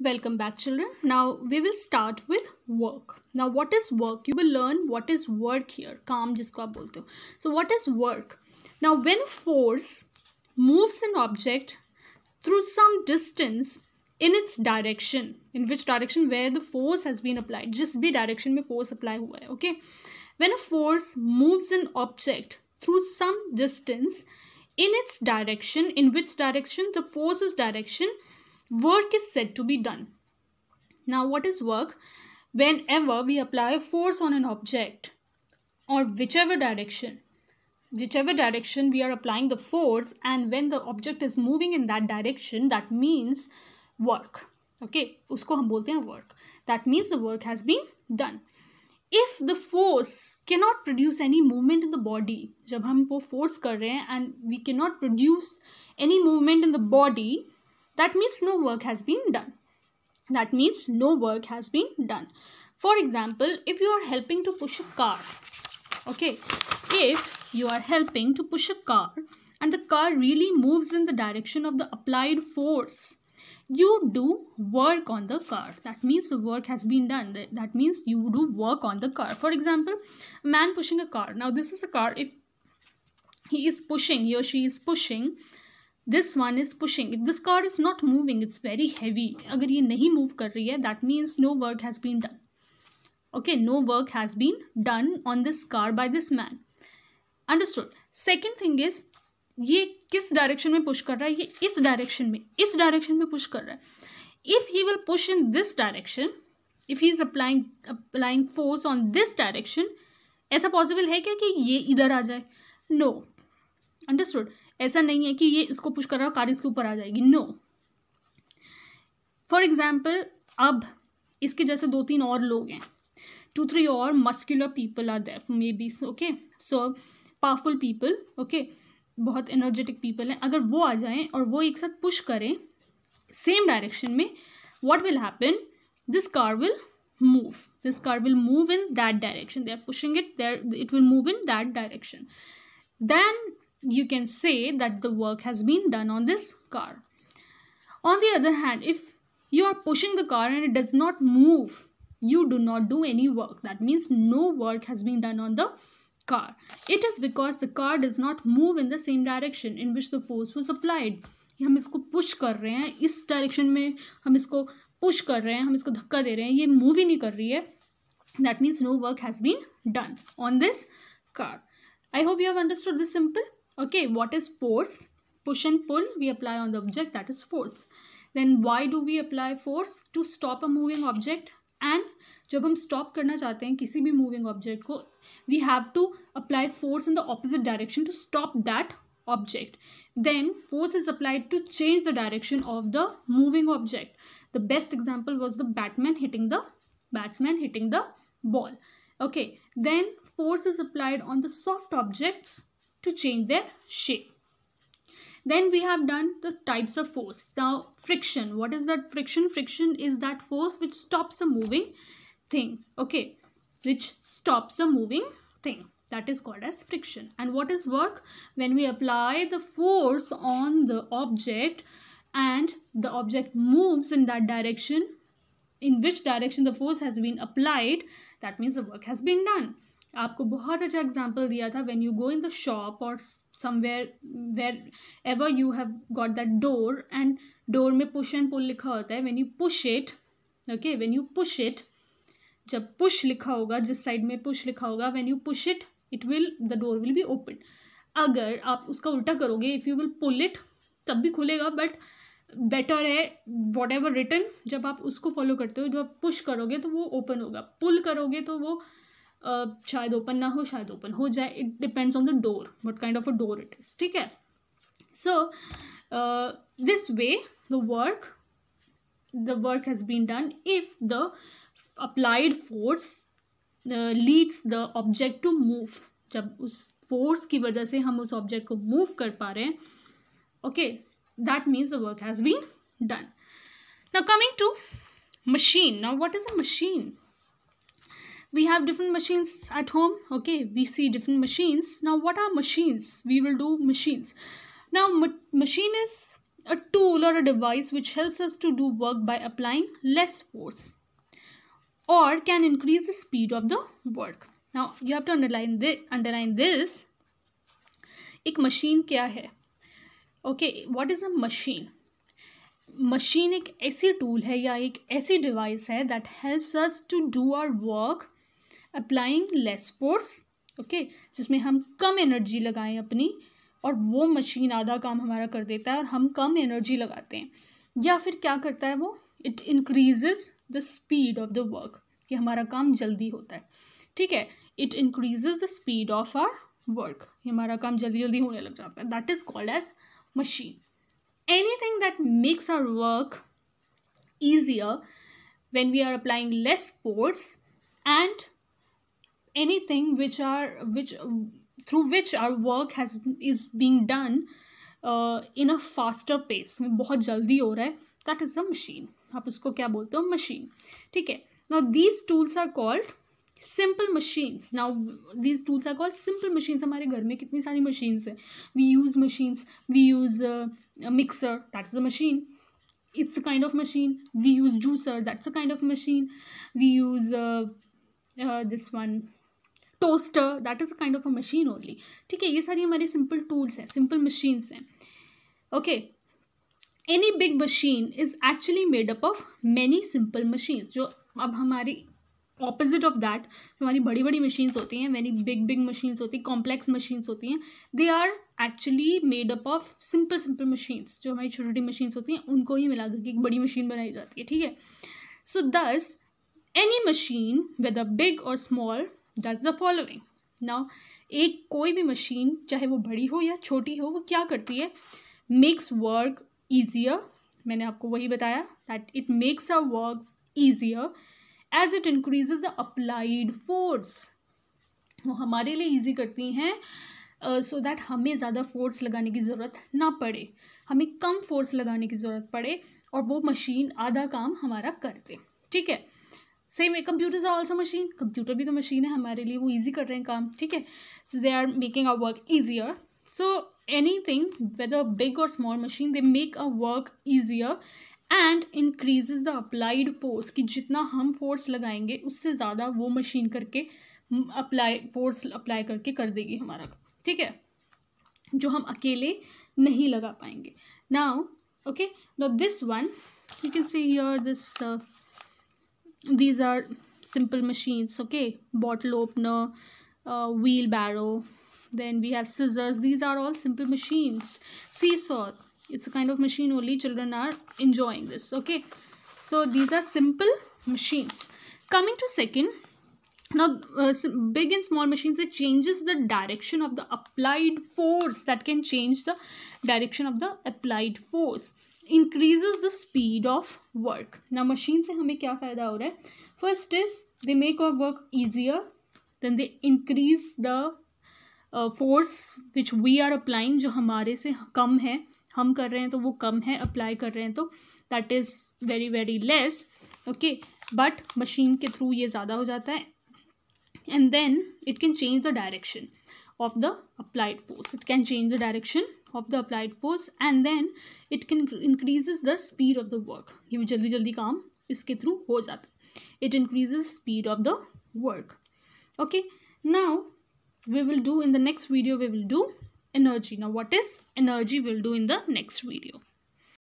Welcome back children. Now we will start with work. Now what is work? You will learn what is work here. Kaam jisko aap bolte ho. So what is work? Now when force moves an object through some distance in its direction, in which direction where the force has been applied, just be direction mein force apply hua hai, okay? When a force moves an object through some distance in its direction, in which direction the force's direction work is said to be done. Now, what is work? Whenever we apply force on an object or whichever direction, whichever direction we are applying the force, and when the object is moving in that direction, that means work. Okay, usko hum bolte hain work. That means the work has been done. If the force cannot produce any movement in the body, jab hum wo force force कर रहे हैं and we can not produce any that means no work has been done. That means no work has been done. For example, if you are helping to push a car, okay, if you are helping to push a car and the car really moves in the direction of the applied force, you do work on the car that means the work has been done that means you do work on the car for example a man pushing a car now this is a car if he is pushing he or she is pushing this one is pushing if this car is not moving it's very heavy अगर ये नहीं move कर रही है that means no work has been done okay no work has been done on this car by this man understood second thing is ये किस direction में push कर रहा है ये इस डायरेक्शन में इस डायरेक्शन में पुश कर रहा है if he will push in this direction if he is applying applying force on this direction ऐसा पॉसिबल है क्या कि ये इधर आ जाए नो अंडरस्टूड ऐसा नहीं है कि ये इसको पुश कर रहा कार इसके ऊपर आ जाएगी नो फॉर एग्जाम्पल अब इसके जैसे दो तीन और लोग हैं टू थ्री और muscular people are they may be okay so powerful people okay बहुत एनर्जेटिक पीपल हैं अगर वो आ जाएं और वो एक साथ पुश करें सेम डायरेक्शन में what will happen this car will move this car will move in that direction they are pushing it there it will move in that direction then you can say that the work has been done on this car. On the other hand, if you are pushing the car and it does not move, you do not do any work. That means no work has been done on the car. It is because the car does not move in the same direction in which the force was applied. हम इसको push कर रहे हैं इस direction में हम इसको push कर रहे हैं हम इसको धक्का दे रहे हैं move ही नहीं कर रही है That means no work has been done on this car. I hope you have understood this simple. Okay, what is force? Push and pull, we apply on the object, that is force. Then why do we apply force? To stop a moving object And जब हम stop करना चाहते हैं किसी भी moving object को we have to apply force in the opposite direction object then force is applied to change the direction of the moving object the best example was the batman hitting the batsman hitting the ball okay then force is applied on the soft objects to change their shape. Then we have done the types of force. Now friction, what is that friction? Friction is that force which stops a moving thing, okay, which stops a moving thing. That is called as friction. And what is work? When we apply the force on the object and the object moves in that direction, in which direction the force has been applied, that means the work has been done. आपको बहुत अच्छा example दिया था when you go in the shop और somewhere wherever you have got that door and door में push and pull लिखा होता है when you push it okay when you push it जब पुश लिखा होगा जिस साइड में पुश लिखा होगा when you push it it will the door will be open अगर आप उसका उल्टा करोगे if you will pull it तब भी खुलेगा बट बेटर है वॉट एवर रिटर्न जब आप उसको फॉलो करते हो जब आप पुश करोगे तो वो ओपन होगा पुल करोगे तो वो शायद ओपन ना हो शायद ओपन हो जाए it depends on the door what kind of a door it is ठीक है so this way the work the work has been done if the applied force leads the object to move जब उस force की वजह से हम उस object को मूव कर पा रहे हैं okay that means the work has been done now coming to machine now what is a machine we have different machines at home okay we see different machines now what are machines we will do machines now ma machine is a tool or a device which helps us to do work by applying less force or can increase the speed of the work now you have to underline this underline this एक machine क्या है Okay, what is a machine? Machine machine एक ऐसी tool है या एक ऐसी device है helps us to do our work. Applying less force okay जिसमें हम कम एनर्जी लगाएं अपनी और वो मशीन आधा काम हमारा कर देता है और हम कम एनर्जी लगाते हैं या फिर क्या करता है वो it increases the speed of the work कि हमारा काम जल्दी होता है ठीक है it increases the speed of our work हमारा काम जल्दी जल्दी होने लग जाता है that is called as machine anything that makes our work easier when we are applying less force and anything which are which through which our work has is being done uh, in a faster pace बहुत जल्दी हो that is a machine आप उसको क्या बोलते हो machine ठीक now these tools are called simple machines now these tools are called simple machines हमारे घर में कितनी सारी machines we use machines we use a, uh, mixer that is a machine it's a kind of machine we use juicer that's a kind of machine we use uh, this one toaster that is a kind of a machine only ठीक है ये सारी हमारी simple tools हैं simple machines हैं okay any big machine is actually made up of many simple machines जो अब हमारी ऑपोजिट ऑफ दैट जो हमारी बड़ी बड़ी मशीन्स होती हैं मैनी बिग बिग मशीन्स होती हैं कॉम्प्लेक्स मशीन्स होती हैं they are actually made up of simple simple machines जो हमारी छोटी छोटी मशीन्स होती हैं उनको ही मिला करके एक बड़ी मशीन बनाई जाती है ठीक है so thus any machine whether big और स्मॉल डज द फॉलोइंग ना एक कोई भी मशीन चाहे वो बड़ी हो या छोटी हो वो क्या करती है मेक्स वर्क ईजियर मैंने आपको वही बताया that it makes a work easier as it increase the applied force वो हमारे लिए ईजी करती हैं सो uh, दैट हमें ज़्यादा फोर्स लगाने की ज़रूरत ना पड़े हमें कम फोर्स लगाने की ज़रूरत पड़े और वो मशीन आधा काम हमारा कर दे ठीक है same computer are also machine computer भी तो मशीन है हमारे लिए वो ईजी कर रहे हैं काम ठीक है so they are making are work easier so anything whether big और small machine they make a work easier and increase the applied force कि जितना हम फोर्स लगाएंगे उससे ज़्यादा वो मशीन करके अप्लाई फोर्स अप्लाई करके कर देगी हमारा ठीक है जो हम अकेले नहीं लगा पाएंगे now okay no this one you can see here this these are simple machines okay bottle opener uh, wheelbarrow then we have scissors these are all simple machines seesaw it's a kind of machine only children are enjoying this okay so these are simple machines coming to second now uh, big and small machines it changes the direction of the applied force that can change the direction of the applied force increases the speed of work ना machine से हमें क्या फ़ायदा हो रहा है first is they make our work easier then they increase the force which we are applying जो हमारे से कम है हम कर रहे हैं तो वो कम है अप्लाई कर रहे हैं तो that is very very less okay but machine के थ्रू ये ज़्यादा हो जाता है and then it can change the direction of the applied force it can change the direction of the applied force and then it can increases the speed of the work ये जल्दी jaldi jaldi kaam iske through ho है it increases speed of the work okay now we will do in the next video we will do energy now what is energy we'll do in the next video